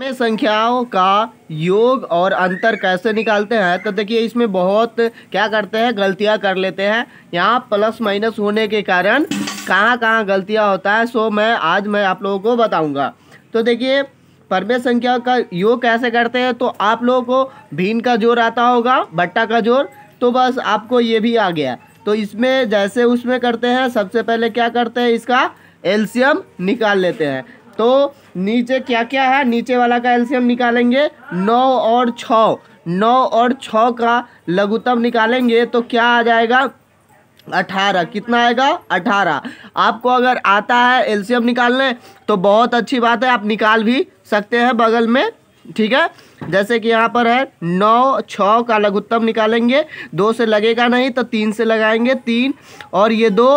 में संख्याओं का योग और अंतर कैसे निकालते हैं तो देखिए इसमें बहुत क्या करते हैं गलतियां कर लेते हैं यहाँ प्लस माइनस होने के कारण कहाँ कहाँ गलतियां होता है सो मैं आज मैं आप लोगों को बताऊंगा तो देखिए परमे संख्या का योग कैसे करते हैं तो आप लोगों को भीन का जोर आता होगा बट्टा का जोर तो बस आपको ये भी आ गया तो इसमें जैसे उसमें करते हैं सबसे पहले क्या करते हैं इसका एल्शियम निकाल लेते हैं तो नीचे क्या क्या है नीचे वाला का एल्सियम निकालेंगे नौ और छ नौ और छ का लघुतम निकालेंगे तो क्या आ जाएगा अठारह कितना आएगा अठारह आपको अगर आता है एल्शियम निकालने तो बहुत अच्छी बात है आप निकाल भी सकते हैं बगल में ठीक है जैसे कि यहाँ पर है नौ छ का लघुत्तम निकालेंगे दो से लगेगा नहीं तो तीन से लगाएंगे तीन और ये दो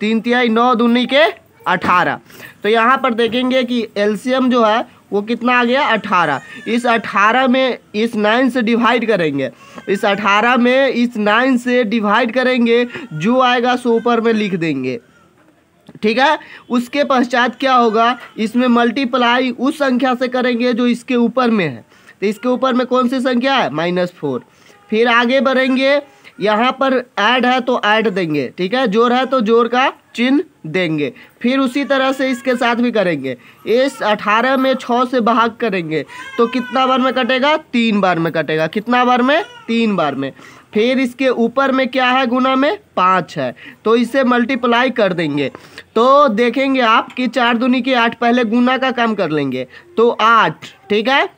तीन तिहाई नौ दूनी के अठारह तो यहाँ पर देखेंगे कि एल्शियम जो है वो कितना आ गया अठारह इस अठारह में इस नाइन से डिवाइड करेंगे इस अठारह में इस नाइन से डिवाइड करेंगे जो आएगा सो ऊपर में लिख देंगे ठीक है उसके पश्चात क्या होगा इसमें मल्टीप्लाई उस संख्या से करेंगे जो इसके ऊपर में है तो इसके ऊपर में कौन सी संख्या है माइनस फोर फिर आगे बढ़ेंगे यहाँ पर ऐड है तो ऐड देंगे ठीक है जोर है तो जोर का चिन्ह देंगे फिर उसी तरह से इसके साथ भी करेंगे इस अठारह में छः से भाग करेंगे तो कितना बार में कटेगा तीन बार में कटेगा कितना बार में तीन बार में फिर इसके ऊपर में क्या है गुना में पाँच है तो इसे मल्टीप्लाई कर देंगे तो देखेंगे आप कि चार दुनी के आठ पहले गुना का काम कर लेंगे तो आठ ठीक है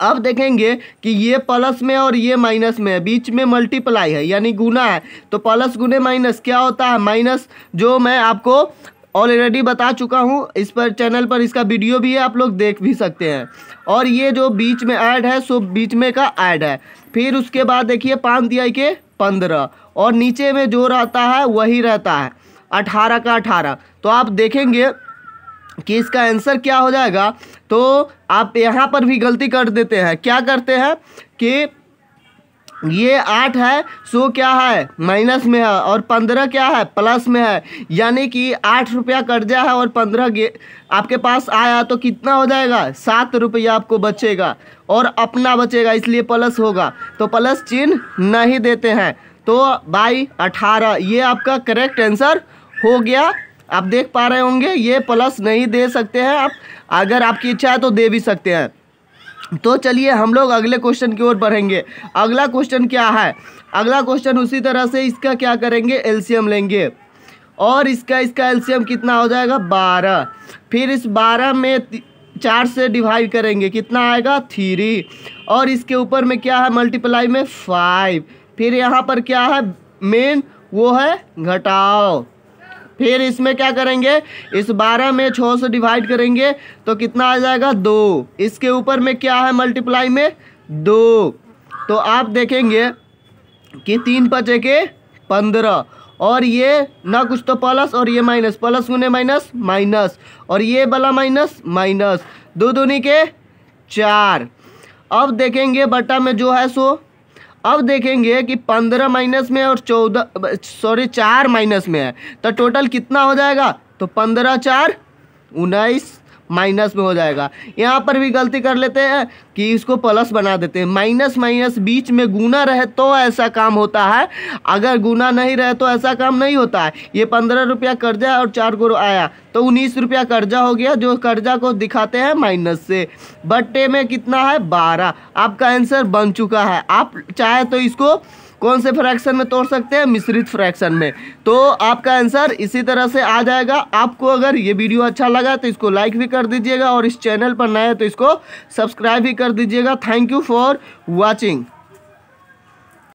अब देखेंगे कि ये प्लस में और ये माइनस में है बीच में मल्टीप्लाई है यानी गुना है तो प्लस गुने माइनस क्या होता है माइनस जो मैं आपको ऑलरेडी बता चुका हूँ इस पर चैनल पर इसका वीडियो भी है आप लोग देख भी सकते हैं और ये जो बीच में ऐड है सो बीच में का ऐड है फिर उसके बाद देखिए पाँच दिया के पंद्रह और नीचे में जो रहता है वही रहता है अठारह का अठारह तो आप देखेंगे कि इसका आंसर क्या हो जाएगा तो आप यहाँ पर भी गलती कर देते हैं क्या करते हैं कि ये आठ है सो क्या है माइनस में है और पंद्रह क्या है प्लस में है यानी कि आठ रुपया कर्जा है और पंद्रह आपके पास आया तो कितना हो जाएगा सात रुपया आपको बचेगा और अपना बचेगा इसलिए प्लस होगा तो प्लस चिन्ह नहीं देते हैं तो बाई अठारह ये आपका करेक्ट आंसर हो गया आप देख पा रहे होंगे ये प्लस नहीं दे सकते हैं आप अगर आपकी इच्छा है तो दे भी सकते हैं तो चलिए हम लोग अगले क्वेश्चन की ओर बढ़ेंगे अगला क्वेश्चन क्या है अगला क्वेश्चन उसी तरह से इसका क्या करेंगे एलसीएम लेंगे और इसका इसका एलसीएम कितना हो जाएगा बारह फिर इस बारह में चार से डिवाइड करेंगे कितना आएगा थ्री और इसके ऊपर में क्या है मल्टीप्लाई में फाइव फिर यहाँ पर क्या है मेन वो है घटाओ फिर इसमें क्या करेंगे इस बारह में छः से डिवाइड करेंगे तो कितना आ जाएगा दो इसके ऊपर में क्या है मल्टीप्लाई में दो तो आप देखेंगे कि तीन पचे के पंद्रह और ये ना कुछ तो प्लस और ये माइनस प्लस गुने माइनस माइनस और ये वाला माइनस माइनस दो दूनी के चार अब देखेंगे बटा में जो है सो अब देखेंगे कि पंद्रह माइनस में और चौदह सॉरी चार माइनस में है तो टोटल कितना हो जाएगा तो पंद्रह चार उन्नीस माइनस में हो जाएगा यहाँ पर भी गलती कर लेते हैं कि इसको प्लस बना देते हैं माइनस माइनस बीच में गुना रहे तो ऐसा काम होता है अगर गुना नहीं रहे तो ऐसा काम नहीं होता है ये पंद्रह रुपया कर्जा और चार गुरु आया तो उन्नीस रुपया कर्जा हो गया जो कर्जा को दिखाते हैं माइनस से बट्टे में कितना है बारह आपका आंसर बन चुका है आप चाहे तो इसको कौन से फ्रैक्शन में तोड़ सकते हैं मिश्रित फ्रैक्शन में तो आपका आंसर इसी तरह से आ जाएगा आपको अगर ये वीडियो अच्छा लगा तो इसको लाइक भी कर दीजिएगा और इस चैनल पर नए तो इसको सब्सक्राइब भी कर दीजिएगा थैंक यू फॉर वॉचिंग